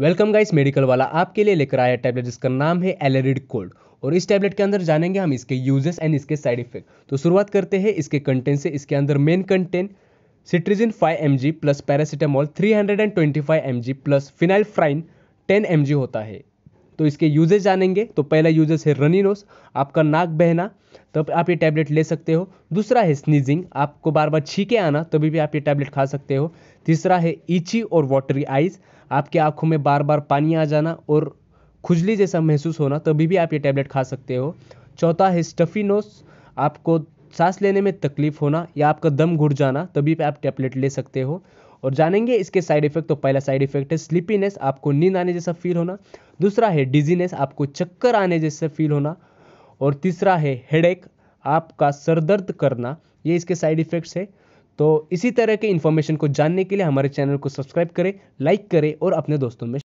welcome guys medical वाला आपके लिए लेकर आया टैबलेट जिसका नाम है एलेरिड कोल्ड और इस टैबलेट के अंदर जानेंगे हम इसके यूजेस एंड इसके साइड इफेक्ट तो शुरुआत करते हैं इसके कंटेंट से इसके अंदर main content cetirizine 5 M plus paracetamol 325 M plus phenylephrine 10 M होता है तो इसके यूजेज जानेंगे तो पहला यूजेज है नोस आपका नाक बहना तब आप ये टैबलेट ले सकते हो दूसरा है स्नीजिंग आपको बार बार छीके आना तभी भी आप ये टैबलेट खा सकते हो तीसरा है इची और वाटरी आइज आपके आंखों में बार बार पानी आ जाना और खुजली जैसा महसूस होना तभी भी आप ये टैबलेट खा सकते हो चौथा है स्टफी नोस आपको सांस लेने में तकलीफ होना या आपका दम घुट जाना तभी आप टैबलेट ले सकते हो और जानेंगे इसके साइड इफेक्ट तो पहला साइड इफेक्ट है स्लीपीनेस आपको नींद आने जैसा फील होना दूसरा है डिजीनेस आपको चक्कर आने जैसा फील होना और तीसरा है हेडेक आपका सर दर्द करना ये इसके साइड इफेक्ट्स है तो इसी तरह के इन्फॉर्मेशन को जानने के लिए हमारे चैनल को सब्सक्राइब करें लाइक करें और अपने दोस्तों में